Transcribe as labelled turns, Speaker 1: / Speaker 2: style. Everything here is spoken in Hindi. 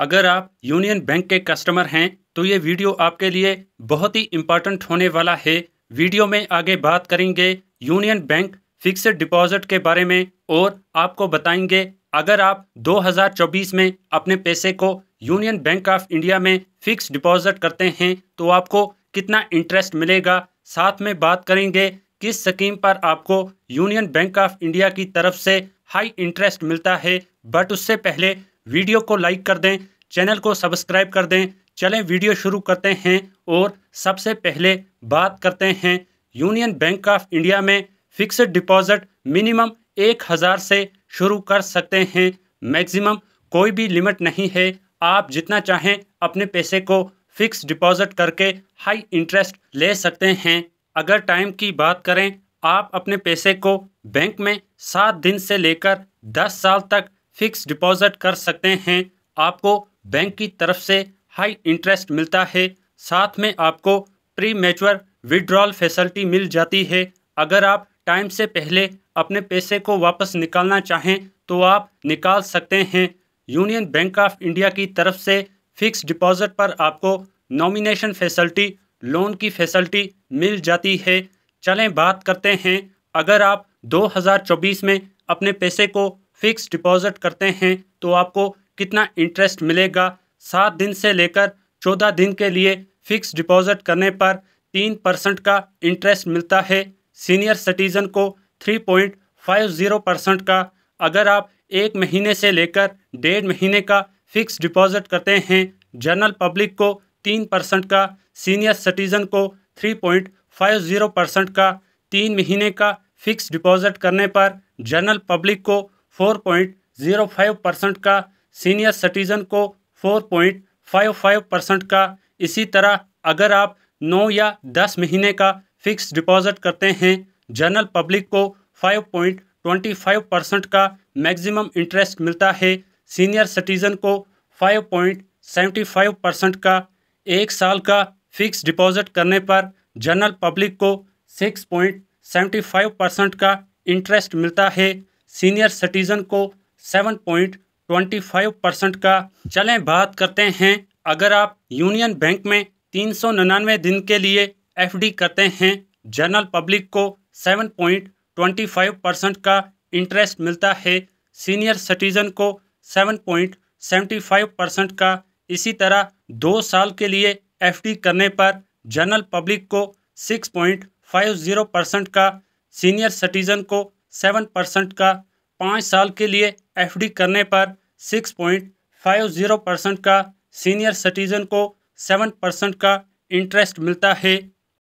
Speaker 1: अगर आप यूनियन बैंक के कस्टमर हैं तो ये वीडियो आपके लिए बहुत ही इम्पोर्टेंट होने वाला है वीडियो में आगे बात करेंगे यूनियन बैंक फिक्स्ड डिपॉजिट के बारे में और आपको बताएंगे अगर आप 2024 में अपने पैसे को यूनियन बैंक ऑफ इंडिया में फिक्स डिपॉजिट करते हैं तो आपको कितना इंटरेस्ट मिलेगा साथ में बात करेंगे किस स्कीम पर आपको यूनियन बैंक ऑफ इंडिया की तरफ से हाई इंटरेस्ट मिलता है बट उससे पहले वीडियो को लाइक कर दें चैनल को सब्सक्राइब कर दें चलें वीडियो शुरू करते हैं और सबसे पहले बात करते हैं यूनियन बैंक ऑफ इंडिया में फिक्स्ड डिपॉजिट मिनिमम एक हज़ार से शुरू कर सकते हैं मैक्सिमम कोई भी लिमिट नहीं है आप जितना चाहें अपने पैसे को फिक्स डिपॉजिट करके हाई इंटरेस्ट ले सकते हैं अगर टाइम की बात करें आप अपने पैसे को बैंक में सात दिन से लेकर दस साल तक फिक्स डिपॉजिट कर सकते हैं आपको बैंक की तरफ से हाई इंटरेस्ट मिलता है साथ में आपको प्री मेचुअर विड्रॉल फैसिलिटी मिल जाती है अगर आप टाइम से पहले अपने पैसे को वापस निकालना चाहें तो आप निकाल सकते हैं यूनियन बैंक ऑफ इंडिया की तरफ से फिक्स डिपॉजिट पर आपको नॉमिनेशन फैसिलिटी लोन की फैसिलिटी मिल जाती है चलें बात करते हैं अगर आप 2024 में अपने पैसे को फिक्स डिपॉजिट करते हैं तो आपको कितना इंटरेस्ट मिलेगा सात दिन से लेकर चौदह दिन के लिए फिक्स डिपॉजिट करने पर तीन परसेंट का इंटरेस्ट मिलता है सीनियर सिटीज़न को three point five zero percent का अगर आप एक महीने से लेकर डेढ़ महीने का फिक्स डिपॉजिट करते हैं जनरल पब्लिक को तीन परसेंट का सीनियर सिटीज़न को three point five zero percent का तीन महीने का फिक्स डिपॉजिट करने पर जनरल पब्लिक को 4.05 परसेंट का सीनियर सिटीजन को 4.55 परसेंट का इसी तरह अगर आप 9 या 10 महीने का फिक्स डिपॉजिट करते हैं जनरल पब्लिक को 5.25 परसेंट का मैक्सिमम इंटरेस्ट मिलता है सीनियर सिटीजन को 5.75 परसेंट का एक साल का फिक्स डिपॉजिट करने पर जनरल पब्लिक को 6.75 परसेंट का इंटरेस्ट मिलता है सीनियर सिटीजन को 7.25 परसेंट का चलें बात करते हैं अगर आप यूनियन बैंक में तीन दिन के लिए एफडी करते हैं जनरल पब्लिक को 7.25 परसेंट का इंटरेस्ट मिलता है सीनियर सिटीजन को 7.75 परसेंट का इसी तरह दो साल के लिए एफडी करने पर जनरल पब्लिक को 6.50 परसेंट का सीनियर सिटीजन को सेवन परसेंट का पाँच साल के लिए एफडी करने पर six point five zero percent का सीनियर सिटीजन को सेवन परसेंट का इंटरेस्ट मिलता है